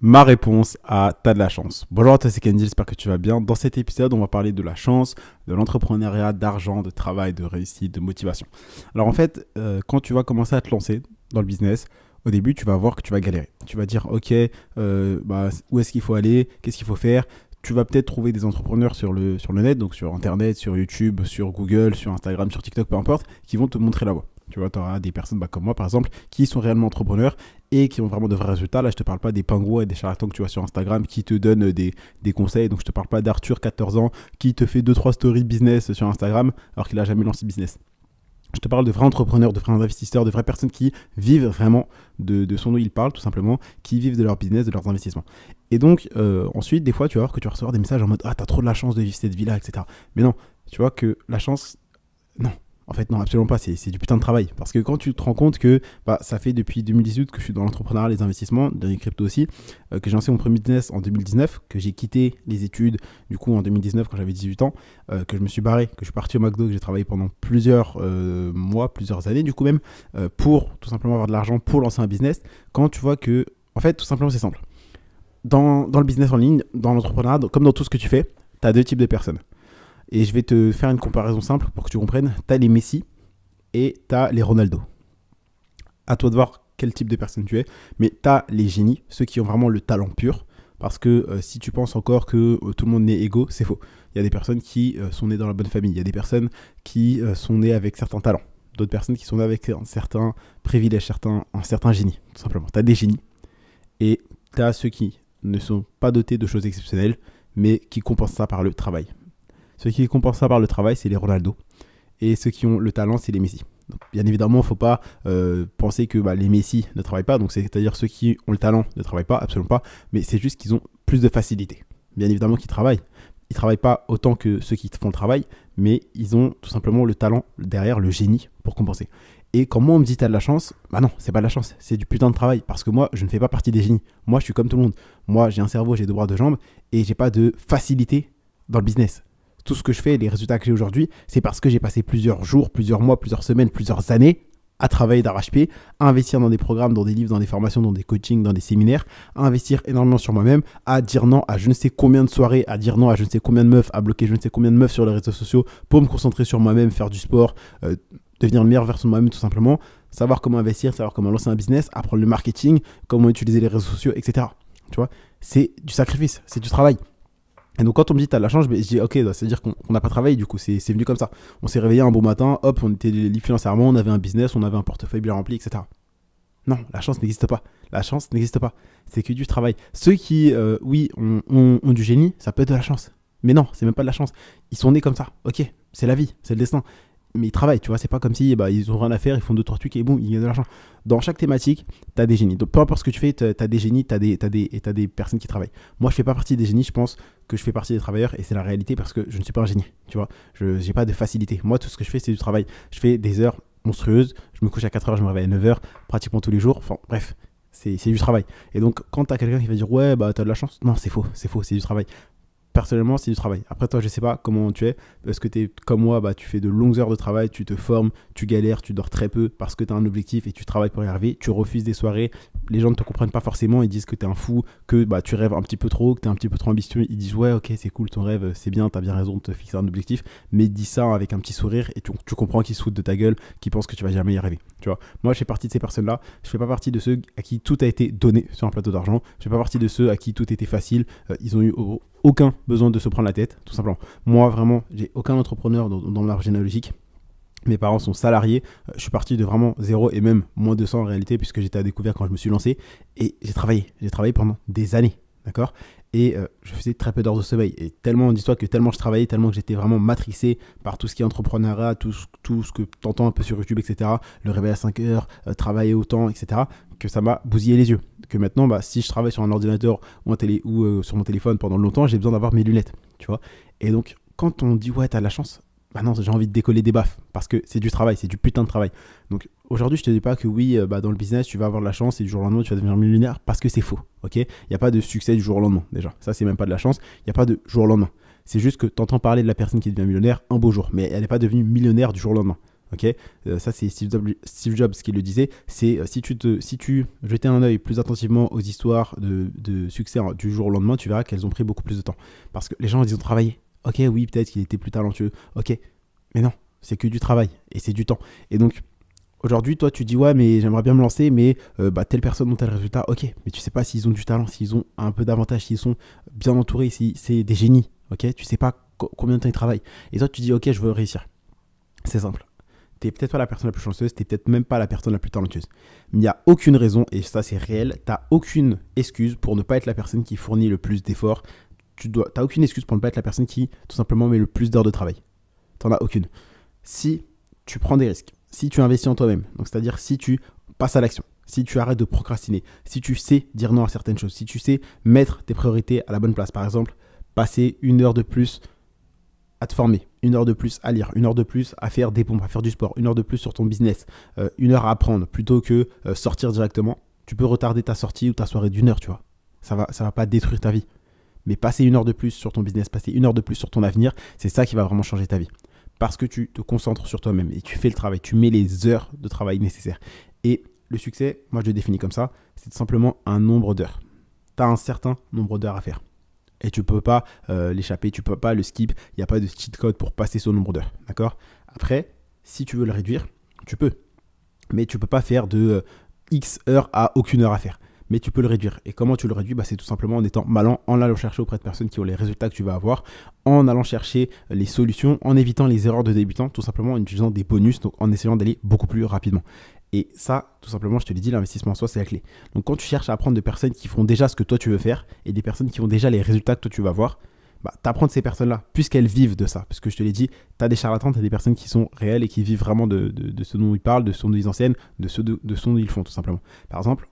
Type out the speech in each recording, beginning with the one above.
Ma réponse à T'as de la chance. Bonjour, c'est Kenji, j'espère que tu vas bien. Dans cet épisode, on va parler de la chance, de l'entrepreneuriat, d'argent, de travail, de réussite, de motivation. Alors en fait, euh, quand tu vas commencer à te lancer dans le business, au début, tu vas voir que tu vas galérer. Tu vas dire, ok, euh, bah, où est-ce qu'il faut aller Qu'est-ce qu'il faut faire tu vas peut-être trouver des entrepreneurs sur le, sur le net, donc sur Internet, sur YouTube, sur Google, sur Instagram, sur TikTok, peu importe, qui vont te montrer la voie. Tu vois, tu auras des personnes bah, comme moi, par exemple, qui sont réellement entrepreneurs et qui ont vraiment de vrais résultats. Là, je te parle pas des pingouins et des charlatans que tu vois sur Instagram qui te donnent euh, des, conseils. Donc, je te parle pas d'Arthur, 14 ans, qui te fait 2-3 stories business sur Instagram alors qu'il a jamais lancé business. Je te parle de vrais entrepreneurs, de vrais investisseurs, de vraies personnes qui vivent vraiment de, de son dont ils parlent, tout simplement, qui vivent de leur business, de leurs investissements. Et donc, euh, ensuite, des fois, tu vas voir que tu vas recevoir des messages en mode Ah, t'as trop de la chance de vivre cette vie-là, etc. Mais non, tu vois que la chance, non, en fait, non, absolument pas. C'est du putain de travail. Parce que quand tu te rends compte que bah, ça fait depuis 2018 que je suis dans l'entrepreneuriat, les investissements, dans les cryptos aussi, euh, que j'ai lancé mon premier business en 2019, que j'ai quitté les études du coup en 2019 quand j'avais 18 ans, euh, que je me suis barré, que je suis parti au McDo, que j'ai travaillé pendant plusieurs euh, mois, plusieurs années du coup même, pour tout simplement avoir de l'argent pour lancer un business. Quand tu vois que, en fait, tout simplement, c'est simple. Dans, dans le business en ligne, dans l'entrepreneuriat, comme dans tout ce que tu fais, tu as deux types de personnes. Et je vais te faire une comparaison simple pour que tu comprennes. Tu as les Messi et tu as les Ronaldo. À toi de voir quel type de personne tu es, mais tu as les génies, ceux qui ont vraiment le talent pur. Parce que euh, si tu penses encore que euh, tout le monde est égaux, c'est faux. Il y a des personnes qui euh, sont nées dans la bonne famille, il y a des personnes qui sont nées avec certains talents, d'autres personnes qui sont nées avec certains privilèges, certains, un certain génie, tout simplement. Tu as des génies et tu as ceux qui ne sont pas dotés de choses exceptionnelles, mais qui compensent ça par le travail. Ceux qui compensent ça par le travail, c'est les Ronaldo. Et ceux qui ont le talent, c'est les Messi. bien évidemment, il ne faut pas euh, penser que bah, les Messi ne travaillent pas. Donc, c'est-à-dire ceux qui ont le talent ne travaillent pas, absolument pas. Mais c'est juste qu'ils ont plus de facilité. Bien évidemment qu'ils travaillent. Ils ne travaillent pas autant que ceux qui font le travail, mais ils ont tout simplement le talent derrière, le génie pour compenser. Et quand moi on me dit t'as de la chance, bah non, c'est pas de la chance, c'est du putain de travail. Parce que moi, je ne fais pas partie des génies. Moi, je suis comme tout le monde. Moi, j'ai un cerveau, j'ai deux bras, deux jambes, et j'ai pas de facilité dans le business tout ce que je fais les résultats que j'ai aujourd'hui, c'est parce que j'ai passé plusieurs jours, plusieurs mois, plusieurs semaines, plusieurs années à travailler d'arrache-pied, à investir dans des programmes, dans des livres, dans des formations, dans des coachings, dans des séminaires, à investir énormément sur moi-même, à dire non à je ne sais combien de soirées, à dire non à je ne sais combien de meufs, à bloquer je ne sais combien de meufs sur les réseaux sociaux pour me concentrer sur moi-même, faire du sport, euh, devenir le meilleur version de moi-même tout simplement, savoir comment investir, savoir comment lancer un business, apprendre le marketing, comment utiliser les réseaux sociaux, etc. Tu vois, c'est du sacrifice, c'est du travail. Et donc quand on me dit t'as de la chance, je dis ok, bah, c'est-à-dire qu'on n'a pas travaillé du coup, c'est venu comme ça. On s'est réveillé un bon matin, hop, on était libre financièrement, on avait un business, on avait un portefeuille bien rempli, etc. Non, la chance n'existe pas. La chance n'existe pas. C'est que du travail. Ceux qui, euh, oui, ont, ont, du génie, ça peut être de la chance. Mais non, c'est même pas de la chance. Ils sont nés comme ça. Ok, c'est la vie, c'est le destin mais ils travaillent, tu vois. C'est pas comme si bah, ils ont rien à faire, ils font deux, trois trucs et boum, ils gagnent de l'argent. Dans chaque thématique, tu as des génies. Donc peu importe ce que tu fais, tu as des génies, tu as, des, des, et des personnes qui travaillent. Moi, je fais pas partie des génies, je pense que je fais partie des travailleurs et c'est la réalité parce que je ne suis pas un génie, tu vois. Je n'ai pas de facilité. Moi, tout ce que je fais, c'est du travail. Je fais des heures monstrueuses. Je me couche à 4 heures, je me réveille à 9 heures, pratiquement tous les jours. Enfin, bref, c'est du travail. Et donc, quand tu quelqu'un qui va dire Ouais, bah, t'as de la chance, non, c'est faux, c'est faux, c'est du travail personnellement, c'est du travail. Après, toi, je sais pas comment tu es, parce que tu es comme moi, bah, tu fais de longues heures de travail, tu te formes, tu galères, tu dors très peu parce que tu as un objectif et tu travailles pour y arriver. Tu refuses des soirées, les gens ne te comprennent pas forcément, ils disent que tu es un fou, que bah, tu rêves un petit peu trop, que tu es un petit peu trop ambitieux. Ils disent ouais, ok, c'est cool ton rêve, c'est bien, tu as bien raison de te fixer un objectif, mais dis ça avec un petit sourire et tu, comprends qu'ils foutent de ta gueule, qu'ils pensent que tu vas jamais y arriver. Tu vois, moi, je fais partie de ces personnes-là, je fais pas partie de ceux à qui tout a été donné sur un plateau d'argent, je fais pas partie de ceux à qui tout était facile, euh, ils ont eu aucun besoin de se prendre la tête, tout simplement. Moi, vraiment, j'ai aucun entrepreneur dans, dans l'arbre généalogique. Mes parents sont salariés. Euh, je suis parti de vraiment zéro et même moins de 100 en réalité, puisque j'étais à découvert quand je me suis lancé. Et j'ai travaillé. J'ai travaillé pendant des années. D'accord et euh, je faisais très peu d'heures de sommeil. Et tellement d'histoires que tellement je travaillais, tellement que j'étais vraiment matricé par tout ce qui est entrepreneuriat, tout, ce que t'entends un peu sur YouTube, etc. Le réveil à 5 heures, euh, travailler autant, etc. Que ça m'a bousillé les yeux. Que maintenant, bah, si je travaille sur un ordinateur ou, un télé, ou euh, sur mon téléphone pendant longtemps, j'ai besoin d'avoir mes lunettes, tu vois. Et donc, quand on dit ouais, t'as de la chance, bah non, j'ai envie de décoller des baffes parce que c'est du travail, c'est du putain de travail. Donc, Aujourd'hui, je te dis pas que oui, euh, bah, dans le business, tu vas avoir de la chance et du jour au lendemain, tu vas devenir millionnaire parce que c'est faux. Ok Il n'y a pas de succès du jour au lendemain, déjà. Ça, c'est même pas de la chance. Il n'y a pas de jour au lendemain. C'est juste que tu entends parler de la personne qui devient millionnaire un beau jour, mais elle n'est pas devenue millionnaire du jour au lendemain. Ok euh, Ça, c'est Steve, Jobs qui le disait. C'est euh, si tu te, si tu jetais un œil plus attentivement aux histoires de, succès hein, du jour au lendemain, tu verras qu'elles ont pris beaucoup plus de temps. Parce que les gens, ils ont travaillé. Ok, oui, peut-être qu'il était plus talentueux. Ok, mais non, c'est que du travail et c'est du temps. Et donc, aujourd'hui, toi, tu dis ouais, mais j'aimerais bien me lancer, mais euh, bah, telle personne ont tel résultat, ok, mais tu sais pas s'ils ont du talent, s'ils ont un peu d'avantage, s'ils sont bien entourés, si c'est des génies, ok, tu sais pas combien de temps ils travaillent. Et toi, tu dis ok, je veux réussir. C'est simple. Tu T'es peut-être pas la personne la plus chanceuse, t'es peut-être même pas la personne la plus talentueuse. Mais il n'y a aucune raison, et ça c'est réel, tu t'as aucune excuse pour ne pas être la personne qui fournit le plus d'efforts. Tu dois, t'as aucune excuse pour ne pas être la personne qui tout simplement met le plus d'heures de travail. T'en as aucune. Si tu prends des risques, si tu investis en toi-même. Donc, c'est-à-dire si tu passes à l'action, si tu arrêtes de procrastiner, si tu sais dire non à certaines choses, si tu sais mettre tes priorités à la bonne place. Par exemple, passer une heure de plus à te former, une heure de plus à lire, une heure de plus à faire des pompes, à faire du sport, une heure de plus sur ton business, euh, une heure à apprendre plutôt que euh, sortir directement. Tu peux retarder ta sortie ou ta soirée d'une heure, tu vois. Ça va, ça va pas détruire ta vie. Mais passer une heure de plus sur ton business, passer une heure de plus sur ton avenir, c'est ça qui va vraiment changer ta vie parce que tu te concentres sur toi-même et tu fais le travail, tu mets les heures de travail nécessaires. Et le succès, moi je le définis comme ça, c'est simplement un nombre d'heures. Tu as un certain nombre d'heures à faire. Et tu ne peux pas euh, l'échapper, tu ne peux pas le skip, il n'y a pas de cheat code pour passer ce nombre d'heures. D'accord Après, si tu veux le réduire, tu peux. Mais tu ne peux pas faire de euh, X heures à aucune heure à faire mais tu peux le réduire. Et comment tu le réduis bah, C'est tout simplement en étant malin, en allant chercher auprès de personnes qui ont les résultats que tu vas avoir, en allant chercher les solutions, en évitant les erreurs de débutants, tout simplement en utilisant des bonus, donc en essayant d'aller beaucoup plus rapidement. Et ça, tout simplement, je te l'ai dit, l'investissement en soi, c'est la clé. Donc quand tu cherches à apprendre de personnes qui font déjà ce que toi tu veux faire et des personnes qui ont déjà les résultats que toi tu vas avoir, bah, t'apprends de ces personnes-là, puisqu'elles vivent de ça. Parce que je te l'ai dit, t'as des charlatans, t'as des personnes qui sont réelles et qui vivent vraiment de, ce dont ils parlent, de ce dont ils enseignent, de ce, de ce dont ils font, tout simplement. Par exemple,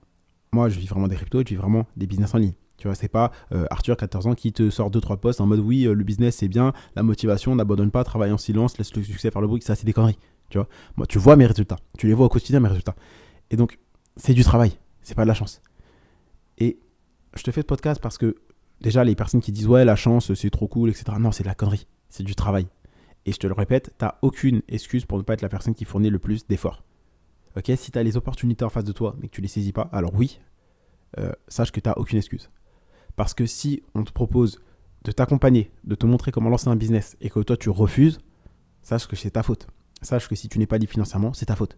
moi, je vis vraiment des cryptos, je vis vraiment des business en ligne. Tu vois, c'est pas euh, Arthur, 14 ans, qui te sort 2-3 postes en mode oui, euh, le business c'est bien, la motivation, n'abandonne pas, travaille en silence, laisse le succès faire le bruit, ça c'est des conneries. Tu vois, moi tu vois mes résultats, tu les vois au quotidien mes résultats. Et donc, c'est du travail, c'est pas de la chance. Et je te fais ce podcast parce que déjà, les personnes qui disent ouais, la chance c'est trop cool, etc. Non, c'est de la connerie, c'est du travail. Et je te le répète, tu t'as aucune excuse pour ne pas être la personne qui fournit le plus d'efforts si tu as les opportunités en face de toi, mais que tu les saisis pas, alors oui, euh, sache que tu n'as aucune excuse. Parce que si on te propose de t'accompagner, de te montrer comment lancer un business et que toi tu refuses, sache que c'est ta faute. Sache que si tu n'es pas dit financièrement, c'est ta faute.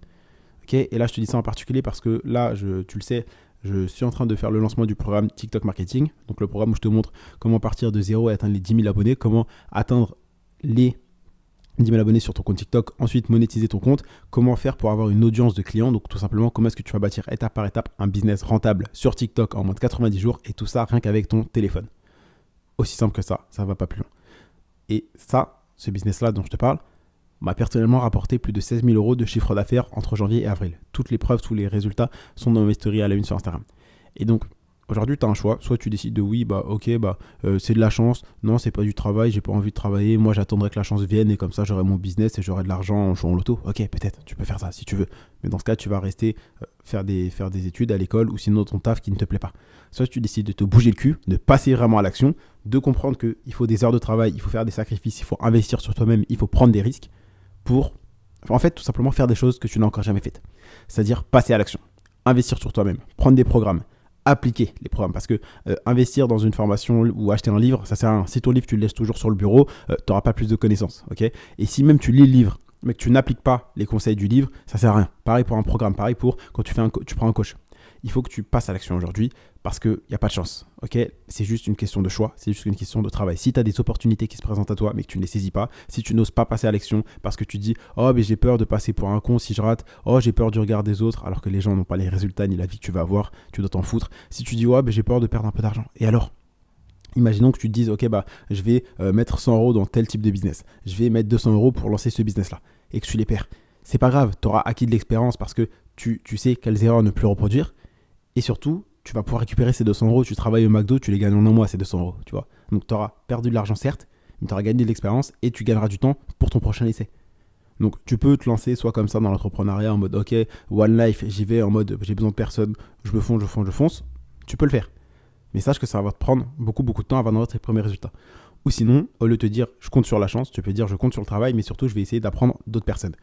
Ok, et là je te dis ça en particulier parce que là, tu le sais, je suis en train de faire le lancement du programme TikTok Marketing, donc le programme où je te montre comment partir de zéro et atteindre les 10 000 abonnés, comment atteindre les 10 000 abonnés sur ton compte TikTok, ensuite monétiser ton compte, comment faire pour avoir une audience de clients, donc tout simplement comment est-ce que tu vas bâtir étape par étape un business rentable sur TikTok en moins de 90 jours et tout ça rien qu'avec ton téléphone. Aussi simple que ça, ça va pas plus loin. Et ça, ce business-là dont je te parle, m'a personnellement rapporté plus de 16 000 euros de chiffre d'affaires entre janvier et avril. Toutes les preuves, tous les résultats sont dans mes stories à la une sur Instagram. Et donc, aujourd'hui tu as un choix, soit tu décides de oui, bah ok, bah euh, c'est de la chance, non c'est pas du travail, j'ai pas envie de travailler, moi j'attendrai que la chance vienne et comme ça j'aurai mon business et j'aurai de l'argent en jouant loto. ok peut-être, tu peux faire ça si tu veux, mais dans ce cas tu vas rester euh, faire, des, faire des études à l'école ou sinon ton taf qui ne te plaît pas. Soit tu décides de te bouger le cul, de passer vraiment à l'action, de comprendre qu'il faut des heures de travail, il faut faire des sacrifices, il faut investir sur toi-même, il faut prendre des risques pour, en fait tout simplement faire des choses que tu n'as encore jamais faites, c'est-à-dire passer à l'action, investir sur toi-même, prendre des programmes appliquer les programmes. Parce que euh, investir dans une formation ou acheter un livre, ça sert à rien. Si ton livre, tu le laisses toujours sur le bureau, euh, tu n'auras pas plus de connaissances. ok Et si même tu lis le livre, mais que tu n'appliques pas les conseils du livre, ça sert à rien. Pareil pour un programme, pareil pour quand tu, fais un tu prends un coach il faut que tu passes à l'action aujourd'hui parce qu'il n'y a pas de chance. Ok C'est juste une question de choix, c'est juste une question de travail. Si tu as des opportunités qui se présentent à toi mais que tu ne les saisis pas, si tu n'oses pas passer à l'action parce que tu dis Oh, mais j'ai peur de passer pour un con si je rate, oh, j'ai peur du regard des autres alors que les gens n'ont pas les résultats ni la vie que tu vas avoir, tu dois t'en foutre. Si tu dis Oh, mais j'ai peur de perdre un peu d'argent, et alors Imaginons que tu te dises, ok, bah, je vais euh, mettre 100 euros dans tel type de business. Je vais mettre 200 euros pour lancer ce business-là. Et que tu les perds. C'est pas grave, tu auras acquis de l'expérience parce que tu, tu, sais quelles erreurs ne plus reproduire. Et surtout, tu vas pouvoir récupérer ces 200 euros. Tu travailles au McDo, tu les gagnes en un mois, ces 200 euros, tu vois. Donc, tu auras perdu de l'argent, certes, mais tu auras gagné de l'expérience et tu gagneras du temps pour ton prochain essai. Donc, tu peux te lancer soit comme ça dans l'entrepreneuriat en mode OK, one life, j'y vais en mode j'ai besoin de personne, je me fonce, je fonce, je fonce. Tu peux le faire. Mais sache que ça va te prendre beaucoup, beaucoup de temps avant d'avoir tes premiers résultats. Ou sinon, au lieu de te dire je compte sur la chance, tu peux dire je compte sur le travail, mais surtout je vais essayer d'apprendre d'autres personnes.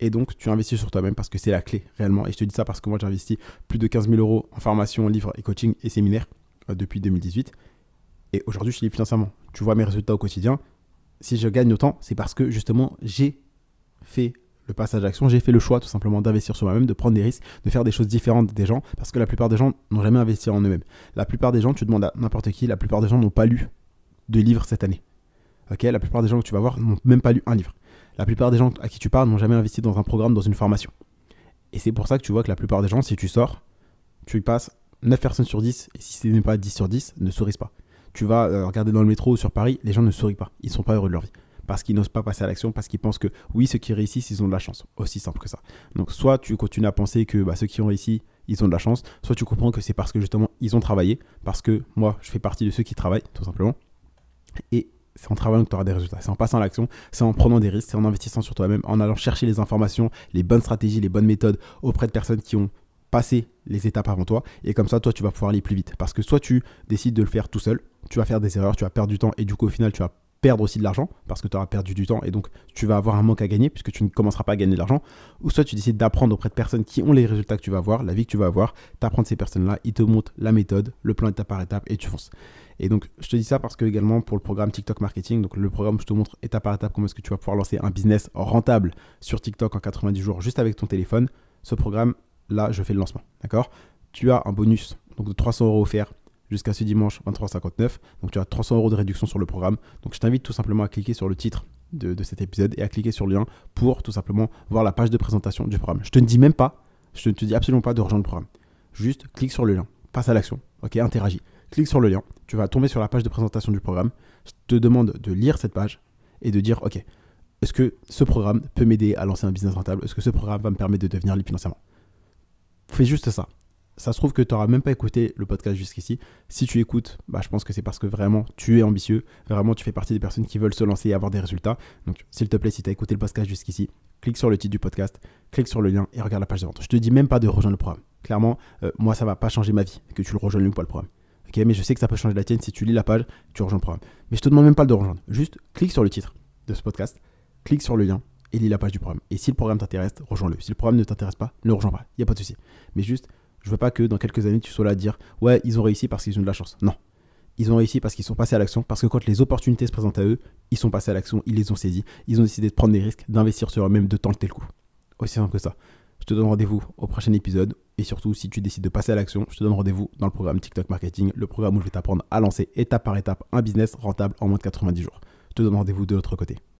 Et donc, tu investis sur toi-même parce que c'est la clé réellement. Et je te dis ça parce que moi, j'ai investi plus de 15 000 euros en formation, livres et coaching et séminaires euh, depuis 2018. Et aujourd'hui, je suis libre financièrement. Tu vois mes résultats au quotidien. Si je gagne autant, c'est parce que justement, j'ai fait le passage à l'action, j'ai fait le choix tout simplement d'investir sur moi-même, de prendre des risques, de faire des choses différentes des gens, parce que la plupart des gens n'ont jamais investi en eux-mêmes. La plupart des gens, tu demandes à n'importe qui, la plupart des gens n'ont pas lu de livres cette année. Ok, la plupart des gens que tu vas voir n'ont même pas lu un livre la plupart des gens à qui tu parles n'ont jamais investi dans un programme, dans une formation. Et c'est pour ça que tu vois que la plupart des gens, si tu sors, tu passes 9 personnes sur 10, et si ce n'est pas 10 sur 10, ne souris pas. Tu vas euh, regarder dans le métro ou sur Paris, les gens ne sourient pas, ils ne sont pas heureux de leur vie. Parce qu'ils n'osent pas passer à l'action, parce qu'ils pensent que oui, ceux qui réussissent, ils ont de la chance. Aussi simple que ça. Donc, soit tu continues à penser que bah, ceux qui ont réussi, ils ont de la chance, soit tu comprends que c'est parce que justement, ils ont travaillé, parce que moi, je fais partie de ceux qui travaillent, tout simplement. Et c'est en travaillant que tu auras des résultats, c'est en passant à l'action, c'est en prenant des risques, c'est en investissant sur toi-même, en allant chercher les informations, les bonnes stratégies, les bonnes méthodes auprès de personnes qui ont passé les étapes avant toi. Et comme ça, toi, tu vas pouvoir aller plus vite. Parce que soit tu décides de le faire tout seul, tu vas faire des erreurs, tu vas perdre du temps et du coup, au final, tu vas perdre aussi de l'argent parce que tu auras perdu du temps et donc tu vas avoir un manque à gagner puisque tu ne commenceras pas à gagner de l'argent. Ou soit tu décides d'apprendre auprès de personnes qui ont les résultats que tu vas avoir, la vie que tu vas avoir, t'apprends de ces personnes-là, ils te montrent la méthode, le plan étape par étape et tu fonces. Et donc je te dis ça parce que également pour le programme TikTok Marketing, donc le programme je te montre étape par étape comment est-ce que tu vas pouvoir lancer un business rentable sur TikTok en 90 jours juste avec ton téléphone, ce programme là je fais le lancement, d'accord Tu as un bonus donc de 300 euros offert jusqu'à ce dimanche 59, Donc tu as 300 euros de réduction sur le programme. Donc je t'invite tout simplement à cliquer sur le titre de, de, cet épisode et à cliquer sur le lien pour tout simplement voir la page de présentation du programme. Je te ne dis même pas, je ne te dis absolument pas de rejoindre le programme. Juste clique sur le lien, passe à l'action, ok, interagis. Clique sur le lien, tu vas tomber sur la page de présentation du programme. Je te demande de lire cette page et de dire, ok, est-ce que ce programme peut m'aider à lancer un business rentable Est-ce que ce programme va me permettre de devenir libre financièrement Fais juste ça ça se trouve que tu n'auras même pas écouté le podcast jusqu'ici. Si tu écoutes, bah, je pense que c'est parce que vraiment tu es ambitieux, vraiment tu fais partie des personnes qui veulent se lancer et avoir des résultats. Donc s'il te plaît, si tu as écouté le podcast jusqu'ici, clique sur le titre du podcast, clique sur le lien et regarde la page de vente. Je te dis même pas de rejoindre le programme. Clairement, euh, moi ça va pas changer ma vie que tu le rejoignes ou pas le programme. Ok, mais je sais que ça peut changer la tienne si tu lis la page, tu rejoins le programme. Mais je te demande même pas de rejoindre. Juste clique sur le titre de ce podcast, clique sur le lien et lis la page du programme. Et si le programme t'intéresse, rejoins-le. Si le programme ne t'intéresse pas, ne rejoins pas. Il n'y a pas de souci. Mais juste je veux pas que dans quelques années, tu sois là à dire Ouais, ils ont réussi parce qu'ils ont de la chance. Non. Ils ont réussi parce qu'ils sont passés à l'action, parce que quand les opportunités se présentent à eux, ils sont passés à l'action, ils les ont saisies, ils ont décidé de prendre des risques, d'investir sur eux-mêmes, de tenter le coup. Aussi simple que ça. Je te donne rendez-vous au prochain épisode. Et surtout, si tu décides de passer à l'action, je te donne rendez-vous dans le programme TikTok Marketing, le programme où je vais t'apprendre à lancer étape par étape un business rentable en moins de 90 jours. Je te donne rendez-vous de l'autre côté.